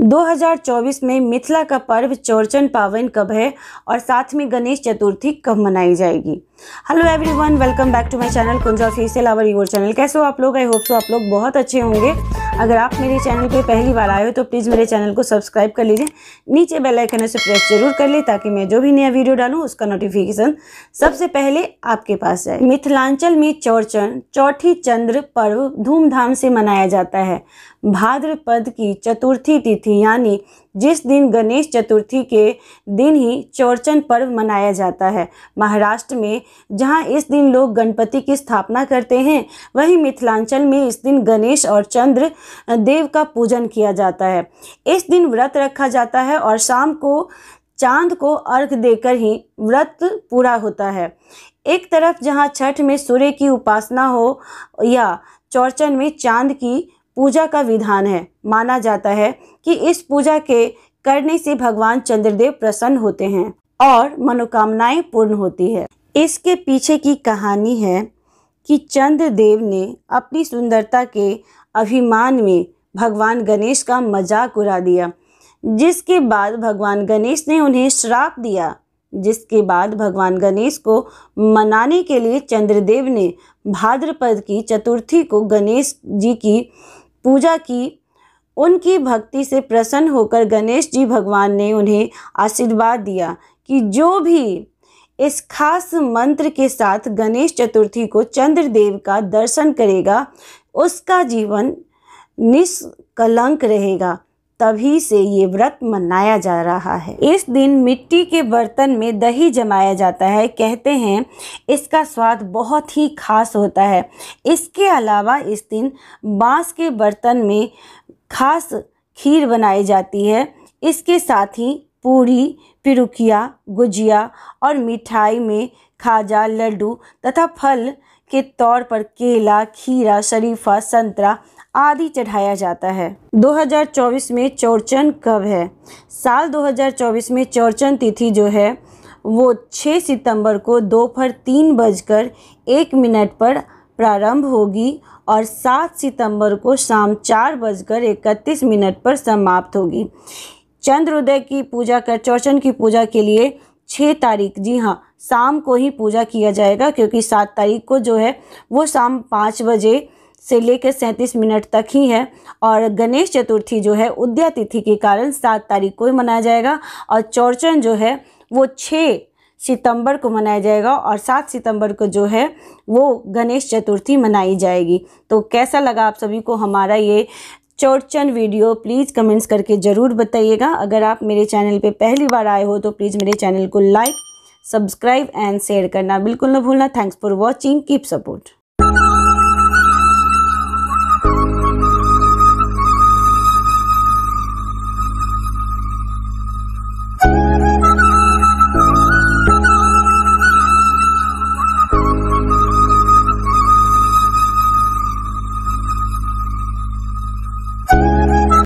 2024 में मिथिला का पर्व चौरचन पावन कब है और साथ में गणेश चतुर्थी कब मनाई जाएगी hello everyone welcome back to my channel कुंजा फीसेल आवर योर चैनल कैसे हो आप लोग आई होप सो आप लोग बहुत अच्छे होंगे अगर आप मेरे चैनल पर पहली बार आए हो तो प्लीज़ मेरे चैनल को सब्सक्राइब कर लीजिए नीचे बेल आइकन से प्रेस जरूर कर लें ताकि मैं जो भी नया वीडियो डालूँ उसका नोटिफिकेशन सबसे पहले आपके पास आए मिथिलांचल में चौरचन चौथी चंद्र पर्व धूमधाम से मनाया जाता है भाद्रपद की चतुर्थी तिथि यानी जिस दिन गणेश चतुर्थी के दिन ही चौरचन पर्व मनाया जाता है महाराष्ट्र में जहां इस दिन लोग गणपति की स्थापना करते हैं वहीं मिथिलांचल में इस दिन गणेश और चंद्र देव का पूजन किया जाता है इस दिन व्रत रखा जाता है और शाम को चांद को अर्घ देकर ही व्रत पूरा होता है एक तरफ जहाँ छठ में सूर्य की उपासना हो या चौरचन में चांद की पूजा का विधान है माना जाता है कि इस पूजा के करने से भगवान चंद्रदेव प्रसन्न होते हैं और मनोकामनाएं पूर्ण होती है इसके पीछे की कहानी है कि चंद्रदेव ने अपनी सुंदरता के अभिमान में भगवान गणेश का मजाक उड़ा दिया जिसके बाद भगवान गणेश ने उन्हें श्राप दिया जिसके बाद भगवान गणेश को मनाने के लिए चंद्रदेव ने भाद्रपद की चतुर्थी को गणेश जी की पूजा की उनकी भक्ति से प्रसन्न होकर गणेश जी भगवान ने उन्हें आशीर्वाद दिया कि जो भी इस खास मंत्र के साथ गणेश चतुर्थी को चंद्रदेव का दर्शन करेगा उसका जीवन निष्कलंक रहेगा तभी से ये व्रत मनाया जा रहा है इस दिन मिट्टी के बर्तन में दही जमाया जाता है कहते हैं इसका स्वाद बहुत ही खास होता है इसके अलावा इस दिन बांस के बर्तन में खास खीर बनाई जाती है इसके साथ ही पूरी पिरुकिया गुजिया और मिठाई में खाजा लड्डू तथा फल के तौर पर केला खीरा शरीफा संतरा आदि चढ़ाया जाता है 2024 में चौरचन कब है साल 2024 में चौरचन तिथि जो है वो 6 सितंबर को दोपहर तीन बजकर एक मिनट पर प्रारंभ होगी और 7 सितंबर को शाम चार बजकर इकतीस मिनट पर समाप्त होगी चंद्र उदय की पूजा कर चौचन की पूजा के लिए छः तारीख जी हाँ शाम को ही पूजा किया जाएगा क्योंकि सात तारीख को जो है वो शाम पाँच बजे से लेकर सैंतीस मिनट तक ही है और गणेश चतुर्थी जो है उद्या तिथि के कारण सात तारीख को ही मनाया जाएगा और चौरचन जो है वो छः सितंबर को मनाया जाएगा और सात सितंबर को जो है वो गणेश चतुर्थी मनाई जाएगी तो कैसा लगा आप सभी को हमारा ये चोट वीडियो प्लीज़ कमेंट्स करके ज़रूर बताइएगा अगर आप मेरे चैनल पे पहली बार आए हो तो प्लीज़ मेरे चैनल को लाइक सब्सक्राइब एंड शेयर करना बिल्कुल ना भूलना thanks for watching keep support